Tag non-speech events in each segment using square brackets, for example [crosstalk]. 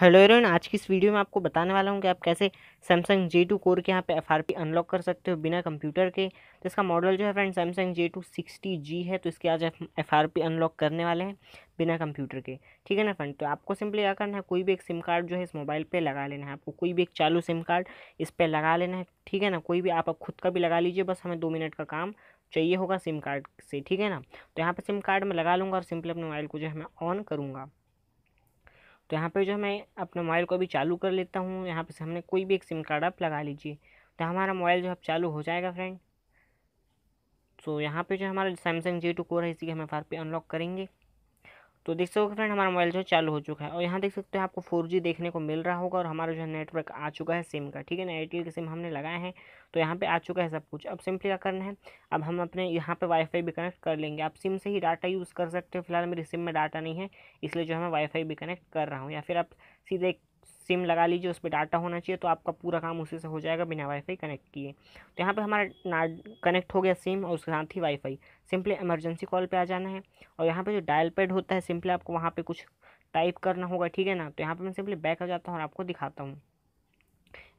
hello Aaron आज की इस वीडियो में आपको बताने वाला हूँ कि आप कैसे सैमसंग जे टू कोर के यहाँ पे एफ अनलॉक कर सकते हो बिना कंप्यूटर के तो इसका मॉडल जो है friend Samsung J two sixty G है तो इसके आज एफ अनलॉक करने वाले हैं बिना कंप्यूटर के ठीक है ना फ्रेंड तो आपको सिंपली क्या करना है कोई भी एक सिम कार्ड जो है इस मोबाइल पर लगा लेना है आपको कोई भी एक चालू सिम कार्ड इस पर लगा लेना है ठीक है ना कोई भी आप खुद का भी लगा लीजिए बस हमें दो मिनट का काम चाहिए होगा सिम कार्ड से ठीक है ना तो यहाँ पर सिम कार्ड मैं लगा लूँगा और सिंपली अपने मोबाइल को जो है मैं ऑन करूँगा तो यहाँ पर जो मैं अपने मोबाइल को अभी चालू कर लेता हूँ यहाँ पर सामने कोई भी एक सिम कार्ड आप लगा लीजिए तो हमारा मोबाइल जो है चालू हो जाएगा फ्रेंड तो यहाँ पे जो हमारा सैमसंग जे टू कोर है इसी के हम एफ पे अनलॉक करेंगे तो देख सकते हो फ्रेंड हमारा मोबाइल जो है चालू हो चुका है और यहाँ देख सकते हो आपको फोर देखने को मिल रहा होगा और हमारा जो है नेटवर्क आ चुका है सिम का ठीक है ना एयरटेल के सिम हमने लगाए हैं तो यहाँ पे आ चुका है सब कुछ अब सिंपली क्या करना है अब हम अपने यहाँ पे वाईफाई भी कनेक्ट कर लेंगे आप सिम से ही डाटा यूज़ कर सकते हो फिलहाल मेरी सिम में डाटा नहीं है इसलिए जो है मैं वाईफाई भी कनेक्ट कर रहा हूँ या फिर आप सीधे सिम लगा लीजिए उस पर डाटा होना चाहिए तो आपका पूरा काम उसी से हो जाएगा बिना वाईफाई कनेक्ट किए तो यहाँ पर हमारा कनेक्ट हो गया सिम और उसके साथ ही वाईफाई सिंपली इमरजेंसी कॉल पे आ जाना है और यहाँ पे जो डायल पैड होता है सिंपली आपको वहाँ पे कुछ टाइप करना होगा ठीक है ना तो यहाँ पे मैं सिंपली बैक आ जाता हूँ और आपको दिखाता हूँ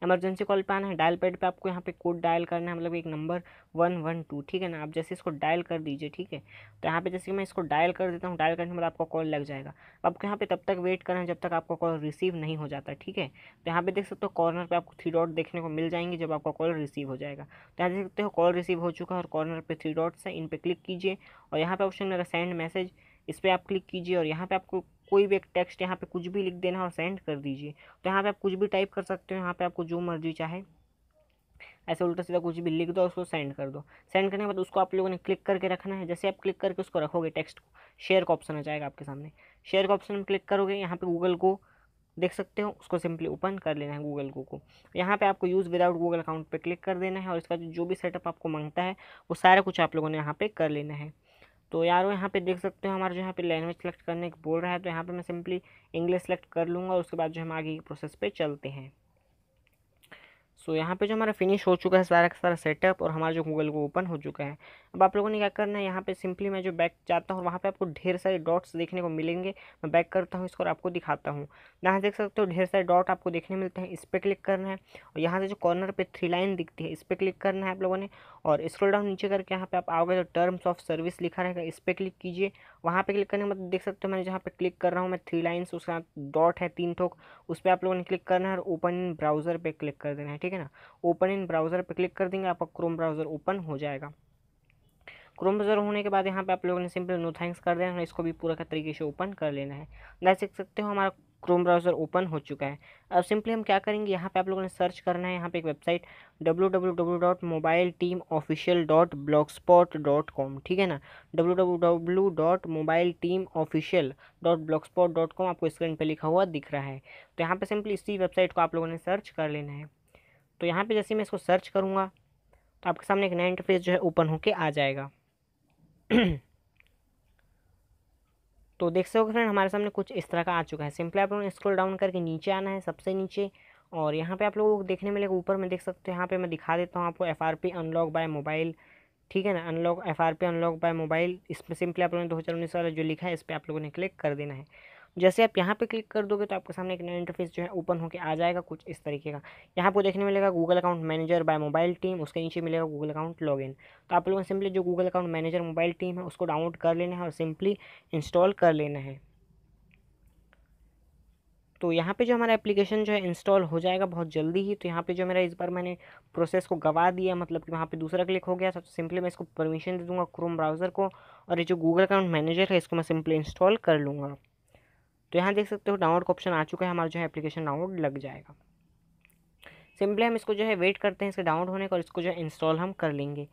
इमरजेंसी कॉल पे आना है डायल पैड पे आपको यहाँ पे कोड डायल करना है मतलब एक नंबर वन वन टू ठीक है ना आप जैसे इसको डायल कर दीजिए ठीक है तो यहाँ पे जैसे मैं इसको डायल कर देता हूँ डायल करने मतलब आपका कॉल लग जाएगा आपको यहाँ पे तब तक वेट करना है जब तक आपका कॉल रिसीव नहीं हो जाता ठीक है तो यहाँ पे देख सकते हो कॉर्नर पर आपको थ्री डॉट देखने को मिल जाएंगे जब आपका कॉल रिसीव हो जाएगा तो यहाँ देख सकते हो कॉल रिसीव हो चुका है और कॉर्नर पर थ्री डॉट्स है इन पर क्लिक कीजिए और यहाँ पर ऑप्शन मेरा सेंड मैसेज इस पर आप क्लिक कीजिए और यहाँ पर आपको कोई भी एक टेक्स्ट यहाँ पे कुछ भी लिख देना और सेंड कर दीजिए तो यहाँ पे आप कुछ भी टाइप कर सकते हो यहाँ पे आपको जो मर्जी चाहे ऐसे उल्टा सीधा कुछ भी लिख दो उसको सेंड कर दो सेंड करने के बाद उसको आप लोगों ने क्लिक करके रखना है जैसे आप क्लिक करके उसको रखोगे टेक्स्ट को शेयर का ऑप्शन आ जाएगा आपके सामने शेयर का ऑप्शन में क्लिक करोगे यहाँ पे गूगल को देख सकते हो उसको सिंपली ओपन कर लेना है गूगल को को यहाँ पे आपको यूज़ विदाउट गूगल अकाउंट पे क्लिक कर देना है और इसका जो भी सेटअप आपको मांगता है वो सारा कुछ आप लोगों ने यहाँ पे कर लेना है तो यार यहाँ पे देख सकते हो हमारा जो यहाँ पे लैंग्वेज सेलेक्ट करने को बोल रहा है तो यहाँ पे मैं सिंपली इंग्लिश सेलेक्ट कर लूँगा उसके बाद जो हम आगे की प्रोसेस पे चलते हैं सो so, यहाँ पे जो हमारा फिनिश हो चुका है सारा का सारा सेटअप और हमारा जो गूगल को ओपन हो चुका है अब आप लोगों ने क्या करना है यहाँ पे सिंपली मैं जो बैक जाता हूँ वहाँ पे आपको ढेर सारे डॉट्स देखने को मिलेंगे मैं बैक करता हूँ इसको और आपको दिखाता हूँ यहाँ देख सकते हो ढेर सारे डॉट आपको देखने मिलते हैं इस पर क्लिक करना है और यहाँ से जो कॉर्नर पर थ्री लाइन दिखती है इस पर क्लिक करना है आप लोगों ने और स्क्रोल डाउन नीचे करके यहाँ पर आप आओगे तो टर्म्स ऑफ सर्विस लिखा रहेगा इस पर क्लिक कीजिए वहाँ पर क्लिक करने के बाद देख सकते हो मैंने जहाँ पर क्लिक कर रहा हूँ मैं थ्री लाइन्स उसका डॉट है तीन ठोक उस पर आप लोगों ने क्लिक करना है और ओपन ब्राउज़र पर क्लिक कर देना है ठीक ठीक है ना ओपन इन ब्राउज़र पर क्लिक कर देंगे आपका क्रोम ब्राउज़र ओपन हो जाएगा क्रोम ब्राउज़र होने के बाद यहाँ पे आप लोगों ने सिंपल नो थैंक्स कर देना है इसको भी पूरा का तरीके से ओपन कर लेना है ना देख सकते हो हमारा क्रोम ब्राउज़र ओपन हो चुका है अब सिंपली हम क्या करेंगे यहाँ पे आप लोगों ने सर्च करना है यहाँ पे एक website W W W dot mobile team official dot blogspot dot com ठीक है ना W W W dot mobile team official dot blogspot dot com आपको स्क्रीन पर लिखा हुआ दिख रहा है तो यहाँ पर सिंपली इसी वेबसाइट को आप लोगों ने सर्च कर लेना है तो यहाँ पे जैसे मैं इसको सर्च करूँगा तो आपके सामने एक नया इंटरफेस जो है ओपन होके आ जाएगा [clears throat] तो देख सको फ्रेंड हमारे सामने कुछ इस तरह का आ चुका है सिंपली आप लोगों स्क्रॉल डाउन करके नीचे आना है सबसे नीचे और यहाँ पे आप लोगों को देखने मिलेगा ऊपर में देख सकते हो यहाँ पे मैं दिखा देता हूँ आपको F R P unlock by mobile ठीक है ना unlock F R P unlock by mobile इसमें सिंपली आप लोगों ने दो हज़ार उन्नीस वाला जो लिखा है इस पर आप लोगों ने क्लिक कर देना है जैसे आप यहाँ पे क्लिक कर दोगे तो आपके सामने एक नया इंटरफेस जो है ओपन होकर आ जाएगा कुछ इस तरीके का यहाँ पर देखने मिलेगा Google account manager by mobile team उसके नीचे मिलेगा गूगल अकाउंट लॉगिन तो आप लोगों सिंपली जो Google account manager mobile team है उसको डाउनलोड कर लेना है और सिंपली इंस्टॉल कर लेना है तो यहाँ पे जो हमारा एप्लीकेशन जो है इंस्टॉल हो जाएगा बहुत जल्दी ही तो यहाँ पे जो मेरा इस बार मैंने प्रोसेस को गवा दिया मतलब कि वहाँ पे दूसरा क्लिक हो गया तो सिंपली मैं इसको परमिशन दे दूँगा क्रोम ब्राउज़र को और ये जो गूगल अकाउंट मैनेजर है इसको मैं सिंपली इंस्टॉल कर लूँगा तो यहाँ देख सकते हो डाउनलोड का ऑप्शन आ चुका है हमारा जो है एप्लीकेशन डाउनलोड लग जाएगा सिंपली हम इसको जो है वेट करते हैं इसके डाउनलोड होने का और इसको जो है इंस्टॉल हम कर लेंगे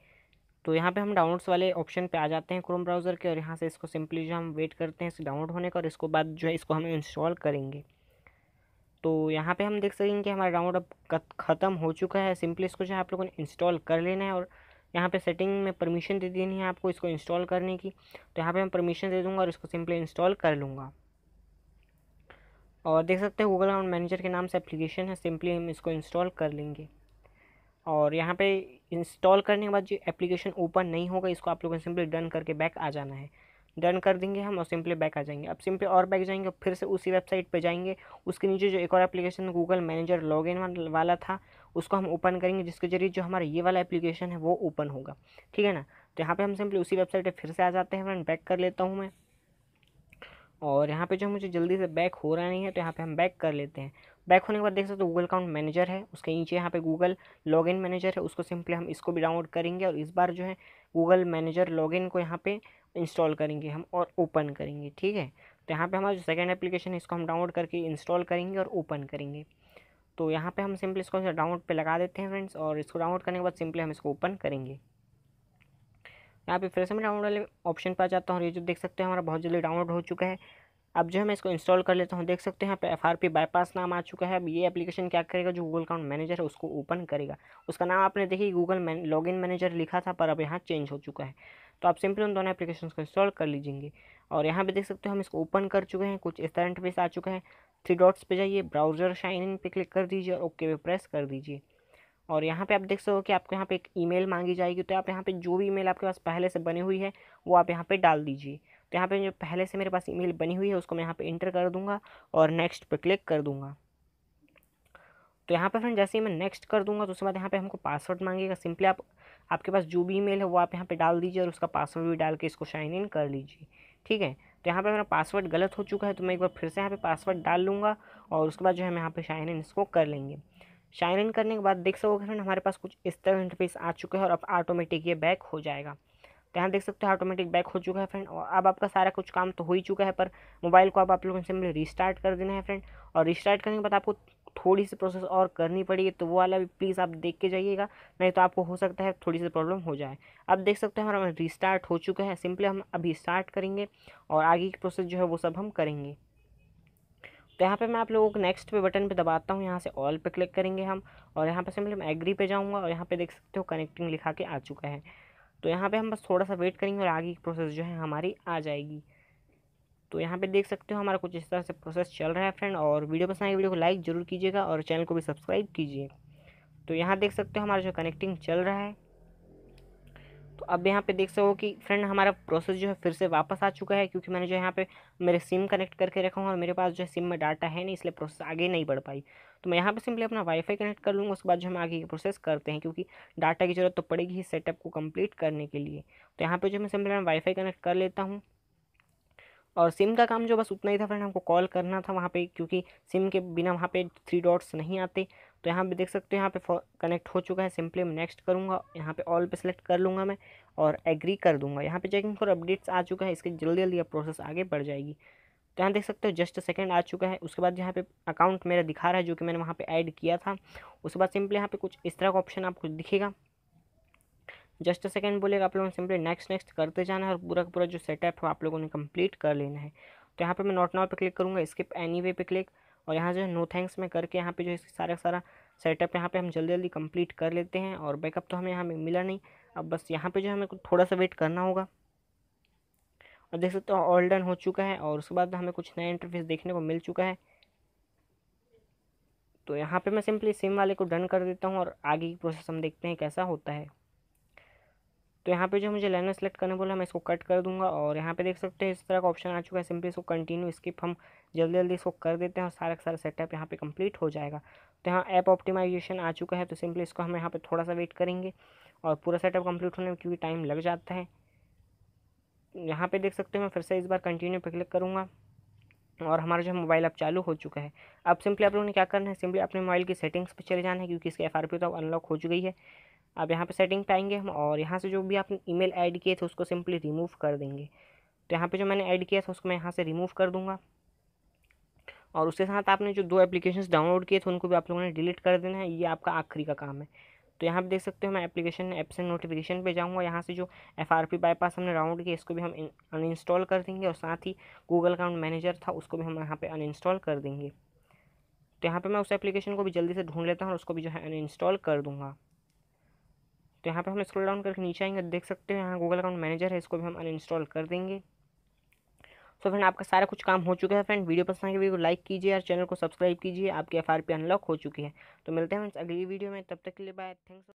तो यहाँ पे हम डाउनलोड्स वाले ऑप्शन पे आ जाते हैं क्रोम ब्राउज़र के और यहाँ से इसको सिंपली जो हम वेट करते हैं इसके डाउनलोड होने का और इसको बाद जो है इसको हम इंस्टॉल करेंगे तो यहाँ पे हम देख सकेंगे कि हमारा डाउनलोड अब ख़त्म हो चुका है सिंपली इसको जो है आप लोगों ने इंस्टॉल कर लेना है और यहाँ पे सेटिंग में परमिशन दे देनी है आपको इसको इंस्टॉल करने की तो यहाँ पे मैं परमिशन दे दूँगा और इसको सिंपली इंस्टॉल कर लूँगा और देख सकते हैं गूगल अकाउंट मैनेजर के नाम से एप्लीकेशन है सिंपली हम इसको इंस्टॉल कर लेंगे और यहाँ पे इंस्टॉल करने के बाद जो एप्लीकेशन ओपन नहीं होगा इसको आप लोगों को सिंपली डन करके बैक आ जाना है डन कर देंगे हम और सिंपली बैक आ जाएंगे अब सिंपली और बैक जाएंगे फिर से उसी वेबसाइट पर जाएंगे उसके नीचे जो एक और एप्लीकेशन गूगल मैनेजर लॉगिन वाला था उसको हम ओपन करेंगे जिसके जरिए जो हमारा ये वाला एप्लीकेशन है वो ओपन होगा ठीक है ना तो यहाँ पर हम सिंपली उसी वेबसाइट पर फिर से आ जाते हैं मैं बैक कर लेता हूँ मैं और यहाँ पे जो मुझे जल्दी से बैक हो रहा नहीं है तो यहाँ पे हम बैक कर लेते हैं बैक होने के बाद देख सकते हो गूगल अकाउंट मैनेजर है उसके नीचे यहाँ पे गूगल लॉगिन मैनेजर है उसको सिंपली हम इसको भी डाउनलोड करेंगे और इस बार जो है गूगल मैनेजर लॉगिन को यहाँ पे इंस्टॉल करेंगे हम और ओपन करेंगे ठीक है तो यहाँ पर हमारा जो सेकेंड एप्लीकेशन है इसको हम डाउनलोड करके इंस्टॉल करेंगे और ओपन करेंगे तो यहाँ पे हम सिंपली इसको डाउनलोड पर लगा देते हैं फ्रेंड्स और इसको डाउनलोड करने के बाद सिंपली हम इसको ओपन करेंगे यहाँ पे फिर से मैं डाउनलोड वाले ऑप्शन पर आ जाता हूँ ये जो देख सकते हैं हमारा बहुत जल्दी डाउनलोड हो चुका है अब जो है मैं इसको इंस्टॉल कर लेता हूँ देख सकते हैं यहाँ पे एफ आर पी बाईपास नाम आ चुका है अब ये एप्लीकेशन क्या करेगा जो गूगल अकाउंट मैनेजर है उसको ओपन करेगा उसका नाम आपने देखिए गूगल मैन लॉगिन मैनेजर लिखा था पर अब यहाँ चेंज हो चुका है तो आप सिंपल उन दोनों एप्लीकेशन को इंस्टॉल कर लीजिएंगे और यहाँ पर देख सकते हो हम इसको ओपन कर चुके हैं कुछ इस तरह इंटरफेस आ चुका है थ्री डॉट्स पर जाइए ब्राउजर शाइन इन पे क्लिक कर दीजिए और ओके पे प्रेस कर दीजिए और यहाँ पे आप देख सको कि आपको यहाँ पे एक ईमेल मांगी जाएगी तो आप यहाँ पे जो भी ईमेल आपके पास पहले से बनी हुई है वो आप यहाँ पे डाल दीजिए तो यहाँ पे जो पहले से मेरे पास ईमेल बनी हुई है उसको मैं यहाँ पे इंटर कर दूँगा और नेक्स्ट पे क्लिक कर दूँगा तो यहाँ पर फ्रेंड जैसे ही मैं नेक्स्ट कर दूँगा तो उसके बाद यहाँ पर हमको पासवर्ड मांगेगा सिंपली आप आपके पास जो भी ई है वो आप यहाँ पर डाल दीजिए और उसका पासवर्ड भी डाल के इसको साइन इन कर लीजिए ठीक है तो यहाँ पर मेरा पासवर्ड गलत हो चुका है तो मैं एक बार फिर से यहाँ पर पासवर्ड डाल लूँगा और उसके बाद जो है हम यहाँ पर साइन इन इसको कर लेंगे शाइन इन करने के बाद देख सकोगे फ्रेंड हमारे पास कुछ इस तरह इंटरफेस आ चुके हैं और अब ऑटोमेटिक ये बैक हो जाएगा तो यहाँ देख सकते हो ऑटोमेटिक बैक हो चुका है फ्रेंड और अब आपका सारा कुछ काम तो हो ही चुका है पर मोबाइल को अब आप लोगों ने सिंपली रिस्टार्ट कर देना है फ्रेंड और रिस्टार्ट करने के बाद आपको थोड़ी सी प्रोसेस और करनी पड़ेगी तो वो वाला भी प्लीज़ आप देख के जाइएगा नहीं तो आपको हो सकता है थोड़ी सी प्रॉब्लम हो जाए अब देख सकते हैं हमारा रिस्टार्ट हो चुका है सिंपली हम अभी स्टार्ट करेंगे और आगे की प्रोसेस जो है वो सब हम करेंगे तो यहाँ पे मैं आप लोगों को नेक्स्ट पे बटन पे दबाता हूँ यहाँ से ऑल पे क्लिक करेंगे हम और यहाँ पे सिंपली मैं एग्री पे जाऊँगा और यहाँ पे देख सकते हो कनेक्टिंग लिखा के आ चुका है तो यहाँ पे हम बस थोड़ा सा वेट करेंगे और आगे की प्रोसेस जो है हमारी आ जाएगी तो यहाँ पे देख सकते हो हमारा कुछ इस तरह से प्रोसेस चल रहा है फ्रेंड और वीडियो पसंद आएगी वीडियो को लाइक ज़रूर कीजिएगा और चैनल को भी सब्सक्राइब कीजिए तो यहाँ देख सकते हो हमारा जो कनेक्टिंग चल रहा है तो अब यहाँ पे देख सको कि फ्रेंड हमारा प्रोसेस जो है फिर से वापस आ चुका है क्योंकि मैंने जो यहाँ पे मेरे सिम कनेक्ट करके रखा हूँ और मेरे पास जो है सिम में डाटा है नहीं इसलिए प्रोसेस आगे नहीं बढ़ पाई तो मैं यहाँ पे सिंपली अपना वाईफाई कनेक्ट कर लूँगा उसके बाद जो हम आगे प्रोसेस करते हैं क्योंकि डाटा की ज़रूरत तो पड़ेगी ही सेटअप को कम्प्लीट करने के लिए तो यहाँ पर जो मैं सिंपली मैं वाईफाई कनेक्ट कर लेता हूँ और सिम का काम जो बस उतना ही था फ्रेंड हमको कॉल करना था वहाँ पे क्योंकि सिम के बिना वहाँ पे थ्री डॉट्स नहीं आते तो यहाँ पे देख सकते हो यहाँ पे कनेक्ट हो चुका है सिंपली मैं नेक्स्ट करूँगा यहाँ पे ऑल पे सेलेक्ट कर लूँगा मैं और एग्री कर दूँगा यहाँ पे चेकिंग फॉर अपडेट्स आ चुका है इसके जल्दी जल्दी अब प्रोसेस आगे बढ़ जाएगी तो यहाँ देख सकते हो जस्ट सेकेंड आ चुका है उसके बाद यहाँ पे अकाउंट मेरा दिखा रहा है जो कि मैंने वहाँ पर ऐड किया था उसके बाद सिंपली यहाँ पर कुछ इस तरह का ऑप्शन आपको दिखेगा जस्ट सेकेंड बोलेगा आप लोगों ने सिंपली नेक्स्ट नेक्स्ट करते जाना है और पूरा पूरा जो सेटअप है आप लोगों ने कंप्लीट कर लेना है तो यहाँ पर मैं नॉट नाउ पे क्लिक करूँगा स्किप एनी वे पे क्लिक और यहाँ जो है नो थैंक्स में करके यहाँ पे जो है सारा सारा सेटअप यहाँ पे हम जल्दी जल्दी कंप्लीट कर लेते हैं और बैकअप तो हमें यहाँ मिला नहीं अब बस यहाँ पे जो है हमें थोड़ा सा वेट करना होगा और देख सकते हो ऑल डन हो चुका है और उसके बाद हमें कुछ नया इंटरफेस देखने को मिल चुका है तो यहाँ पर मैं सिंपली सिम वाले को डन कर देता हूँ और आगे की प्रोसेस हम देखते हैं कैसा होता है तो यहाँ पे जो मुझे लाइनर सेलेक्ट करने बोला मैं इसको कट कर दूंगा और यहाँ पे देख सकते हैं इस तरह का ऑप्शन आ चुका है सिंपली इसको कंटिन्यू स्किप हम जल्दी जल्दी इसको कर देते हैं और सारा सारा सेटअप यहाँ पे कंप्लीट हो जाएगा तो यहाँ ऐप ऑप्टिमाइजेशन आ चुका है तो सिंपली इसको हम यहाँ पर थोड़ा सा वेट करेंगे और पूरा सेटअप कम्प्लीट होने में क्योंकि टाइम लग जाता है यहाँ पर देख सकते हो मैं फिर से इस बार कंटिन्यू पर क्लिक करूँगा और हमारा जो मोबाइल अब चालू हो चुका है अब सिंपली आप लोगों ने क्या करना है सिंपली अपने मोबाइल की सेटिंग्स पर चले जाना है क्योंकि इसकी एफ आर पी तो अब अनलॉक हो चुकी है आप यहाँ पे सेटिंग पे आएंगे हम और यहाँ से जो भी आपने ईमेल ऐड किए थे उसको सिंपली रिमूव कर देंगे तो यहाँ पे जो मैंने ऐड किया था उसको मैं यहाँ से रिमूव कर दूँगा और उसके साथ आपने जो दो एप्लीकेशन डाउनलोड किए थे उनको भी आप लोगों ने डिलीट कर देना है ये आपका आखिरी का काम है तो यहाँ पर देख सकते हो मैं एप्लीकेशन एप्स एंड नोटिफिकेशन पर जाऊँगा यहाँ से जो एफ आर पी बाईपास हमने डाउनलोड किया इसको भी हम अनइंस्टॉल कर देंगे और साथ ही गूगल अकाउंट मैनेजर था उसको भी हम यहाँ पर अनइंस्टॉल कर देंगे तो यहाँ पे मैं उस एप्लीकेशन को भी जल्दी से ढूंढ लेता हूँ और उसको भी जो है अनइंस्टॉल कर दूँगा तो यहाँ पे हम स्क्रॉल डाउन करके नीचे आएंगे तो देख सकते हो यहाँ गूगल अकाउंट मैनेजर है इसको भी हम अनइंस्टॉल कर देंगे सो so फ्रेंड आपका सारा कुछ काम हो चुका है फ्रेंड वीडियो पसंद आएगी वीडियो को लाइक कीजिए और चैनल को सब्सक्राइब कीजिए आपकी एफ अनलॉक हो चुकी है तो मिलते हैं फ्रेंड्स अगली वीडियो में तब तक के लिए बाय थैंक्स